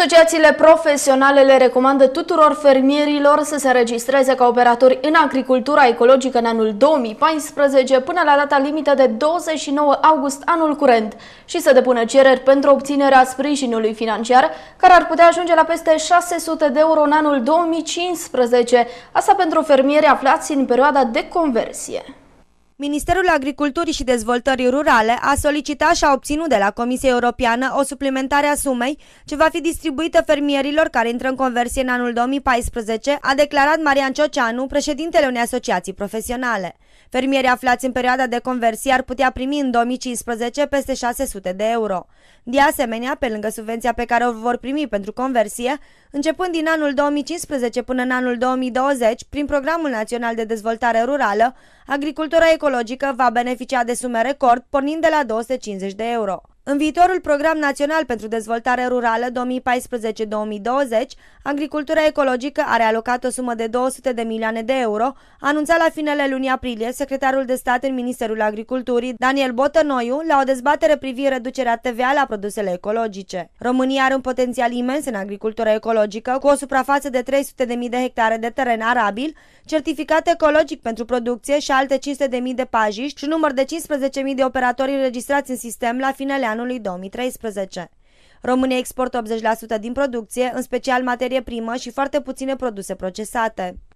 Asociațiile profesionale le recomandă tuturor fermierilor să se registreze ca operatori în agricultura ecologică în anul 2014 până la data limită de 29 august anul curent și să depună cereri pentru obținerea sprijinului financiar, care ar putea ajunge la peste 600 de euro în anul 2015, asta pentru fermieri aflați în perioada de conversie. Ministerul Agriculturii și Dezvoltării Rurale a solicitat și a obținut de la Comisia Europeană o suplimentare a sumei ce va fi distribuită fermierilor care intră în conversie în anul 2014, a declarat Marian Cioceanu, președintele unei asociații profesionale. Fermierii aflați în perioada de conversie ar putea primi în 2015 peste 600 de euro. De asemenea, pe lângă subvenția pe care o vor primi pentru conversie, începând din anul 2015 până în anul 2020, prin Programul Național de Dezvoltare Rurală, Agricultura ecologică va beneficia de sume record pornind de la 250 de euro. În viitorul Program Național pentru Dezvoltare Rurală 2014-2020, agricultura ecologică are alocat o sumă de 200 de milioane de euro, anunțat la finele lunii aprilie secretarul de stat în Ministerul Agriculturii, Daniel Botănoiu, la o dezbatere privind reducerea TVA la produsele ecologice. România are un potențial imens în agricultura ecologică, cu o suprafață de 300.000 de hectare de teren arabil, certificat ecologic pentru producție și alte 500.000 de pajiști și număr de 15.000 de operatori înregistrați în sistem la finele anului anului 2013. România exportă 80% din producție, în special materie primă și foarte puține produse procesate.